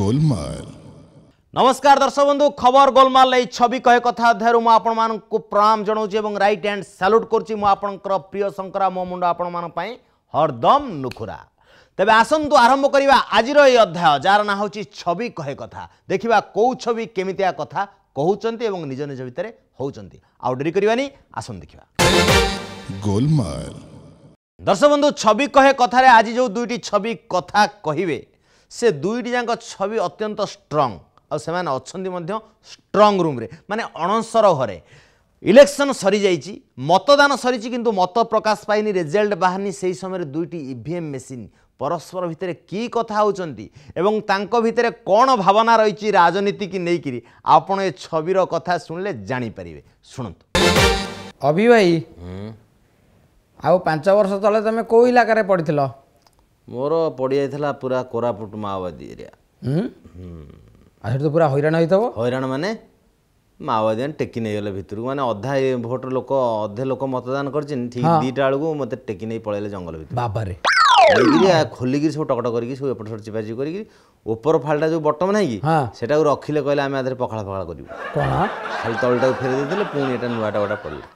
গোলমাল নমস্কার দর্শক বন্ধু খবর গোলমাল এই ছবি কহে কথা অধ্যায় মু আপনার প্রণাম জনাওছি এবং রাইট হ্যান্ড স্যালুট করছি মু আপনার প্রিয় শঙ্করা মো মুন্ড আপনার হরদম নুখুরা তবে আসন্তু আরম্ভ করা আজির এই অধ্যায় যার না হচ্ছে ছবি কহে কথা দেখিবা কেউ ছবি কেমিতিয়া কথা কহুচন্তি এবং নিজ নিজ ভিতরে হউচন্তি আউ ডেরি করিবানি আসুন দেখিবা গোলমাল দর্শক বন্ধু ছবি কহে কথারে আজি যে দুইটি ছবি কথা কহিবে ସେ ଦୁଇଟି ଯାକ ଛବି ଅତ୍ୟନ୍ତ ଷ୍ଟ୍ରଙ୍ଗ ଆଉ ସେମାନେ ଅଛନ୍ତି ମଧ୍ୟ ଷ୍ଟ୍ରଙ୍ଗ ରୁମ୍ରେ ମାନେ ଅଣସର ଘରେ ইলেকশন সরি যাই মতদান সরিছি কিন্তু মত প্রকাশ পাইনি রেজল্ট বাহানি সেই সময় দুইটি ইভিএম মেসিন পরস্পর ভিতরে কি কথা হচ্ছেন এবং তাঙ্ক ভিতরে কোণ ভাবনা রয়েছে রাজনীতি কি নেইকি আপন এ ছবির কথা শুনলে জাঁপারে শুণত অভি ভাই আউ পাঁচ বর্ষ তলে তুমি কেউ ইলাকার পড়িল ମୋର ପଡ଼ିଯାଇଥିଲା ପୁରା କୋରାପୁଟ ମାଓବାଦୀ ଏରିଆ ଆଉ ସେଠି ତ ପୁରା ହଇରାଣ ହେଇଥିବ ହଇରାଣ ମାନେ ମାଓବାଦୀ ମାନେ ଟେକି ନେଇଗଲେ ଭିତରକୁ ମାନେ ଅଧା ଭୋଟ୍ ଲୋକ ଅଧେ ଲୋକ ମତଦାନ କରିଛନ୍ତି ଠିକ ଦୁଇଟା ବେଳକୁ ମୋତେ ଟେକି ନେଇ ପଳେଇଲେ ଜଙ୍ଗଲ ଭିତରେ ବାବାରେ ଖୋଲିକିରି ଖୋଲିକିରି ସବୁ ଟକଟ କରିକି ସବୁ ଏପଟ ସେପଟ ଚିପାଚି କରିକି ଉପର ଫାଲଟା ଯେଉଁ ବଟମ ନାହିଁ କି ସେଟାକୁ ରଖିଲେ କହିଲେ ଆମେ ଆଧରେ ପଖାଳ ପଖାଳ କରିବୁ କ'ଣ ଖାଲି ତଳଟାକୁ ଫେରେଇ ଦେଇଥିଲେ ପୁଣି ଏଟା ନୂଆଟା ଗୋଟା ପଡ଼ିଲା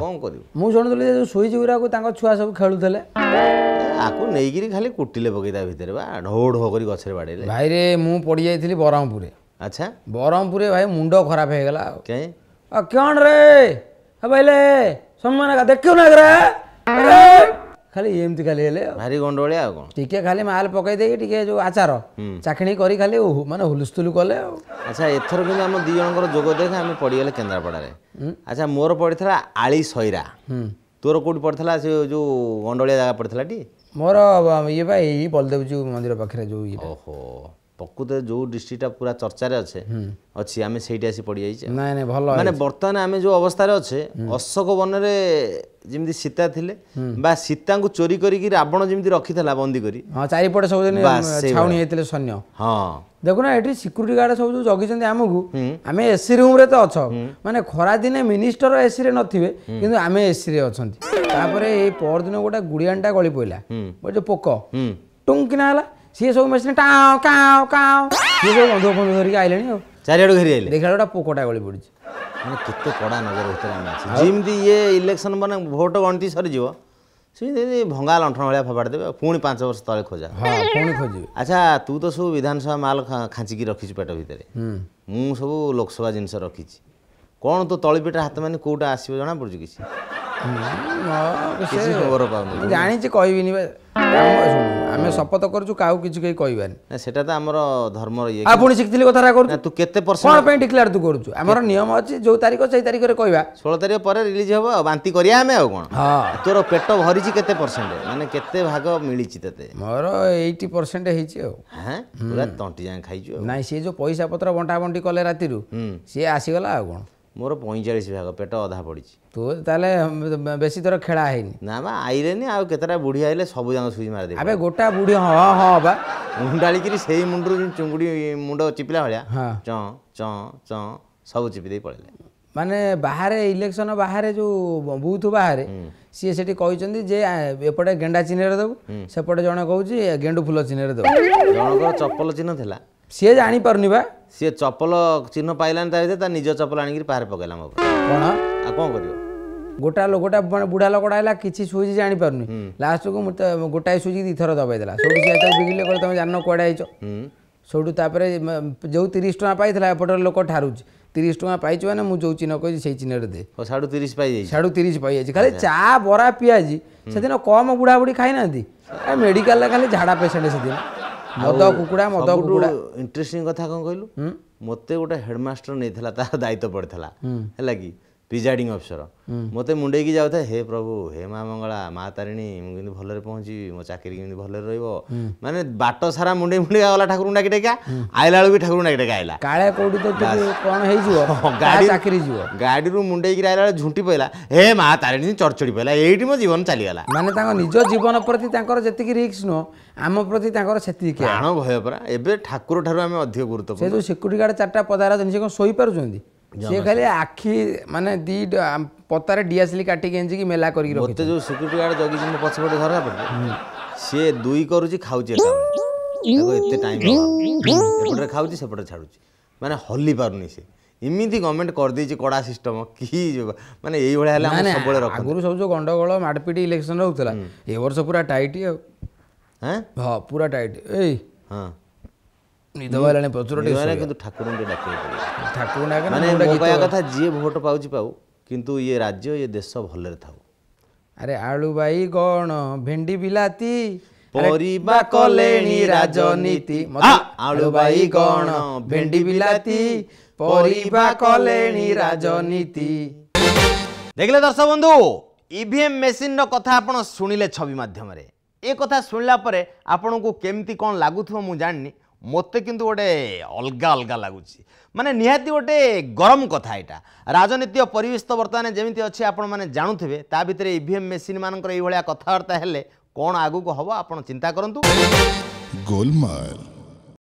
କ'ଣ କରିବୁ ମୁଁ ଶୁଣୁଥିଲି ଯେ ସୁଇଚ୍ ଗୁଡ଼ାକୁ ତାଙ୍କ ଛୁଆ ସବୁ ଖେଳୁଥିଲେ ତାକୁ ନେଇକିରି ଖାଲି କୁଟିଲେ ପକେଇ ତା ଭିତରେ ବା ଢୋ ଢୋ କରି ଗଛରେ ବାଡ଼େଇଲେ ଭାଇରେ ମୁଁ ପଡ଼ିଯାଇଥିଲି ବରହମପୁରରେ ଆଚ୍ଛା ବରହମପୁରରେ ଭାଇ ମୁଣ୍ଡ ଖରାପ ହେଇଗଲା ଆଉ କାଇଁ କ'ଣ ରେ ଭାଇଲେ ସମ୍ମାନ ଦେଖିବୁ ନା ଖାଲି ଏମିତି ଖାଲି ହେଲେ ଭାରି ଗଣ୍ଡଗୋଳିଆ ଆଉ କ'ଣ ଟିକେ ଖାଲି ମାଲ ପକେଇ ଦେଇକି ଟିକେ ଯୋଉ ଆଚାର ଚାକିଣି କରି ଖାଲି ମାନେ ହୁଲୁସ୍ତୁଲୁ କଲେ ଆଉ ଆଚ୍ଛା ଏଥର କିନ୍ତୁ ଆମ ଦୁଇ ଜଣଙ୍କର ଯୋଗ ଦେଖ ଆମେ ପଡ଼ିଗଲେ କେନ୍ଦ୍ରାପଡ଼ାରେ ଆଚ୍ଛା ମୋର ପଡ଼ିଥିଲା ଆଳି ସଇରା ତୋର କେଉଁଠି ପଡ଼ିଥିଲା ସେ ଯୋଉ ଗଣ୍ଡଳିଆ ଜାଗା ପଡ଼ିଥିଲା ଟି ମୋର ଇଏ ବା ଏଇ ବଳଦେବଜୀଉ ମନ୍ଦିର ପାଖରେ ଯେଉଁ ଇଏ ଓହୋ প্রকৃত যে ডিস্ট্রিক্টটা পুরা চর্চার আছে অছি আমি সেইটা আসি পড়ি যাইছে না না ভালো মানে বর্তমানে আমি যে অবস্থায় আছে অশোক বনরে যেমতি সীতা থিলে বা সীতাঙ্কু চোরি কি রাবণ যেমতি থলা বন্দি করি হ্যাঁ চারিপটে সব দিন ছাউনি হইতিলে সৈন্য হ্যাঁ দেখুন এটি সিকুরিটি গার্ড সব যে জগিছেন আমাকে আমি এসি রুমরে তো অছ মানে খরা দিনে মিনিস্টার মিনিষ্টর রে নথিবে কিন্তু আমি রে অছন্তি তারপরে এই পরদিন গোটা গুড়িয়ানটা গলি পইলা পড়লা বলছে পোক টুঙ্কিনা হলা ସିଏ ସବୁ ମେସିନ୍ ଟାଓ କାଓ କାଓ ସିଏ ସବୁ ବନ୍ଧୁ ବନ୍ଧୁ ଧରିକି ଆସିଲେଣି ଆଉ ଚାରିଆଡ଼ୁ ଘେରି ଆଇଲେ ଦେଖିଲା ଗୋଟେ ପୋକଟା ଗଳି ପଡ଼ୁଛି ମାନେ କେତେ କଡ଼ା ନଜର ଭିତରେ ଆମେ ଅଛି ଯେମିତି ଇଏ ଇଲେକ୍ସନ୍ ମାନେ ଭୋଟ ଗଣତି ସରିଯିବ ସେମିତି ଭଙ୍ଗା ଲଣ୍ଠନ ଭଳିଆ ଫବାଡ଼ି ଦେବେ ପୁଣି ପାଞ୍ଚ ବର୍ଷ ତଳେ ଖୋଜା ପୁଣି ଖୋଜିବେ ଆଚ୍ଛା ତୁ ତ ସବୁ ବିଧାନସଭା ମାଲ ଖାଞ୍ଚିକି ରଖିଛୁ ପେଟ ଭିତରେ ମୁଁ ସବୁ ଲୋକସଭା ଜିନିଷ ରଖିଛି କ'ଣ ତୁ ତଳି ତଳିପିଠା ହାତ ମାନେ କେଉଁଟା ଆସିବ ଜଣାପଡ଼ୁଛି କିଛି ଜାଣିଛି କହିବିନି ବା ଆମେ ଶପଥ କରୁଛୁ କାହାକୁ କିଛି କେହି କହିବାନି ସେଟା ତ ଆମର ଧର୍ମର ଇଏ ଆଉ ପୁଣି ଶିଖିଥିଲି କଥାଟା କରୁଛୁ ତୁ କେତେ ପରସେଣ୍ଟ କ'ଣ ପାଇଁ ଡିକ୍ଲେୟାର ତୁ କରୁଛୁ ଆମର ନିୟମ ଅଛି ଯୋଉ ତାରିଖ ସେଇ ତାରିଖରେ କହିବା ଷୋହଳ ତାରିଖ ପରେ ରିଲିଜ୍ ହେବ ଆଉ ବାନ୍ତି କରିବା ଆମେ ଆଉ କ'ଣ ହଁ ତୋର ପେଟ ଭରିଛି କେତେ ପରସେଣ୍ଟ ମାନେ କେତେ ଭାଗ ମିଳିଛି ତତେ ମୋର ଏଇଟି ପରସେଣ୍ଟ ହେଇଛି ଆଉ ପୁରା ତଣ୍ଟି ଯାଏଁ ଖାଇଛୁ ନାଇଁ ସିଏ ଯୋଉ ପଇସା ପତ୍ର ବଣ୍ଟାବଣ୍ଟି କଲେ ରାତିରୁ ସିଏ ଆସିଗଲା ଆଉ କ'ଣ ମୋର ପଇଁଚାଳିଶ ଭାଗ ପେଟ ଅଧା ପଡ଼ିଛି ତୁ ତାହେଲେ ବେଶୀ ଥର ଖେଳା ହେଇନି ନା ବା ଆଇଲେନି ଆଉ କେତେଟା ବୁଢ଼ୀ ଆଇଲେ ସବୁ ଯାକ ସୁଇଜ ମାରିଦେବି ଏବେ ଗୋଟା ବୁଢ଼ୀ ହଁ ହଁ ବା ମୁଣ୍ଡାଳିକିରି ସେଇ ମୁଣ୍ଡରୁ ଯେଉଁ ଚୁଙ୍ଗୁଡ଼ି ମୁଣ୍ଡ ଚିପିଲା ଭଳିଆ ଚ ଚ ଚ ସବୁ ଚିପିଦେଇ ପଳେଇଲେ ମାନେ ବାହାରେ ଇଲେକ୍ସନ ବାହାରେ ଯେଉଁ ବୁଥ ବାହାରେ ସିଏ ସେଠି କହିଛନ୍ତି ଯେ ଏପଟେ ଗେଣ୍ଡା ଚିହ୍ନରେ ଦେବୁ ସେପଟେ ଜଣେ କହୁଛି ଗେଣ୍ଡୁ ଫୁଲ ଚିହ୍ନରେ ଦେବୁ ଜଣଙ୍କର ଚପଲ ଚିହ୍ନ ଥିଲା ସିଏ ଜାଣିପାରୁନି ବା ସିଏ ଚପଲ ଚିହ୍ନ ପାଇଲାନି ତା ଭିତରେ ତା ନିଜ ଚପଲ ଆଣିକିରି ପାହାରେ ପକାଇଲା ମୋ କ'ଣ ଆଉ କ'ଣ କରିବ ଗୋଟା ଲୋକଟା ମାନେ ବୁଢ଼ା ଲୋକଟା ହେଲା କିଛି ସୁଇଚ୍ ଜାଣିପାରୁନି ଲାଷ୍ଟକୁ ମୁଁ ଗୋଟାଏ ସୁଇଚ୍ ଦୁଇଥର ଦବାଇ ଦେଲା ସେଇଠୁ ସେ ତାକୁ ବିକିଲେ କହିଲେ ତମେ ଜାଣିନ କୁଆଡ଼େ ଆଇଛ ସେଇଠୁ ତାପରେ ଯେଉଁ ତିରିଶ ଟଙ୍କା ପାଇଥିଲା ଏପଟର ଲୋକ ଠାରୁଛି ତିରିଶ ଟଙ୍କା ପାଇଛୁ ମାନେ ମୁଁ ଯେଉଁ ଚିହ୍ନ କହିଛି ସେଇ ଚିହ୍ନରେ ଦେ ସାଢ଼ୁ ତିରିଶ ପାଇଯାଇଛି ସାଢ଼ୁ ତିରିଶ ପାଇଯାଇଛି ଖାଲି ଚା ବରା ପିଆଜି ସେଦିନ କମ୍ ବୁଢ଼ାବୁଢ଼ୀ ଖାଇନାହାନ୍ତି ମେଡ଼ିକାଲରେ ଖାଲି ଝାଡ଼ା ପେସେଣ୍ଟ ସେଦିନ ମଦ କୁକୁଡ଼ା ମଦ କୁକୁଡ଼ା ଇଣ୍ଟରେଷ୍ଟିଂ କଥା କ'ଣ କହିଲୁ ମୋତେ ଗୋଟେ ହେଡ଼ମାଷ୍ଟର ନେଇଥିଲା ତାହା ଦାୟିତ୍ୱ ପଡ଼ିଥିଲା ହେଲା କି ପ୍ରିଜାଇଡିଂ ଅଫିସର ମୋତେ ମୁଣ୍ଡେଇକି ଯାଉଥାଏ ହେ ପ୍ରଭୁ ହେ ମା ମଙ୍ଗଳା ମା ତାରିଣୀ ମୁଁ କେମିତି ଭଲରେ ପହଞ୍ଚିବି ମୋ ଚାକିରି କେମିତି ଭଲରେ ରହିବ ମାନେ ବାଟ ସାରା ମୁଣ୍ଡେଇ ମୁଣ୍ଡେଇ ଗଲା ଠାକୁରଙ୍କୁ ଡାକି ଡାକା ଆଇଲା ବେଳକୁ ବି ଠାକୁରଙ୍କୁ ଡାକି ଡାକି ଆଇଲା କାଳେ କୋଉଠି ତ କ'ଣ ହେଇଯିବ ଗାଡ଼ି ଚାକିରି ଯିବ ଗାଡ଼ିରୁ ମୁଣ୍ଡେଇକି ଆଇଲା ବେଳେ ଝୁଣ୍ଟି ପଇଲା ହେ ମା ତାରିଣୀ ଚଡ଼ଚଡ଼ି ପଇଲା ଏଇଠି ମୋ ଜୀବନ ଚାଲିଗଲା ମାନେ ତାଙ୍କ ନିଜ ଜୀବନ ପ୍ରତି ତାଙ୍କର ଯେତିକି ରିକ୍ସ ନୁହଁ ଆମ ପ୍ରତି ତାଙ୍କର ସେତିକି ପ୍ରାଣ ଭୟ ପରା ଏବେ ଠାକୁର ଠାରୁ ଆମେ ଅଧିକ ଗୁରୁତ୍ୱପୂର୍ଣ୍ଣ ସେ ଯେଉଁ ସିକ୍ୟୁରିଟି ଗାର୍ଡ଼ ଚାରିଟା ପଦାର ଜିନିଷ କ'ଣ ଶୋଇପାରୁଛନ୍ତି ସିଏ ଖାଲି ଆଖି ମାନେ ଦୁଇଟା ପତାରେ ଡିଆସିଲି କାଟିକି ଏଞ୍ଜିକି ମେଲା କରିକି ମୋତେ ଯେଉଁ ସିକ୍ୟୁରିଟି ଗାର୍ଡ଼ ଜଗିଛି ମୋ ପଛପଟେ ଧରା ପଡ଼େ ସିଏ ଦୁଇ କରୁଛି ଖାଉଛି ଏତେ ଟାଇମ୍ ଏପଟରେ ଖାଉଛି ସେପଟେ ଛାଡ଼ୁଛି ମାନେ ହଲି ପାରୁନି ସେ ଏମିତି ଗଭର୍ଣ୍ଣମେଣ୍ଟ କରିଦେଇଛି କଡ଼ା ସିଷ୍ଟମ କି ମାନେ ଏଇଭଳିଆ ହେଲା ମାନେ ସବୁବେଳେ ଆଗରୁ ସବୁ ଯେଉଁ ଗଣ୍ଡଗୋଳ ମାଡ଼ପିଟ ଇଲେକ୍ସନ୍ ହେଉଥିଲା ଏ ବର୍ଷ ପୁରା ଟାଇଟ୍ ଆଉ ହଁ ପୁରା ଟାଇଟ୍ ଏଇ ହଁ ନିଦ ବାହାରିଲାଣି ପ୍ରଚୁର କିନ୍ତୁ ଠାକୁରଙ୍କୁ ଡାକିବାକୁ ପଡ଼ିବ ଠାକୁର ମାନେ କହିବା କଥା ଯିଏ ଭୋଟ ପାଉଛି ପାଉ କିନ୍ତୁ ଇଏ ରାଜ୍ୟ ଇଏ ଦେଶ ଭଲରେ ଥାଉ ଆରେ ଆଳୁ ବାଇ କ'ଣ ଭେଣ୍ଡି ବିଲାତି ପରିବା କଲେଣି ରାଜନୀତି ଆଳୁ ବାଇ କ'ଣ ଭେଣ୍ଡି ବିଲାତି ପରିବା କଲେଣି ରାଜନୀତି ଦେଖିଲେ ଦର୍ଶକ ବନ୍ଧୁ ଇଭିଏମ୍ e ମେସିନ୍ର କଥା ଆପଣ ଶୁଣିଲେ ଛବି ମାଧ୍ୟମରେ ଏ କଥା ଶୁଣିଲା ପରେ ଆପଣଙ୍କୁ କେମିତି କ'ଣ ଲାଗୁଥିବ ମୁଁ ଜାଣିନି ମୋତେ କିନ୍ତୁ ଗୋଟେ ଅଲଗା ଅଲଗା ଲାଗୁଛି ମାନେ ନିହାତି ଗୋଟେ ଗରମ କଥା ଏଇଟା ରାଜନୀତି ପରିବେଶ ତ ବର୍ତ୍ତମାନ ଯେମିତି ଅଛି ଆପଣମାନେ ଜାଣୁଥିବେ ତା ଭିତରେ ଇଭିଏମ୍ ମେସିନ୍ମାନଙ୍କର ଏଇଭଳିଆ କଥାବାର୍ତ୍ତା ହେଲେ କ'ଣ ଆଗକୁ ହେବ ଆପଣ ଚିନ୍ତା କରନ୍ତୁ ଗୋଲମାଲ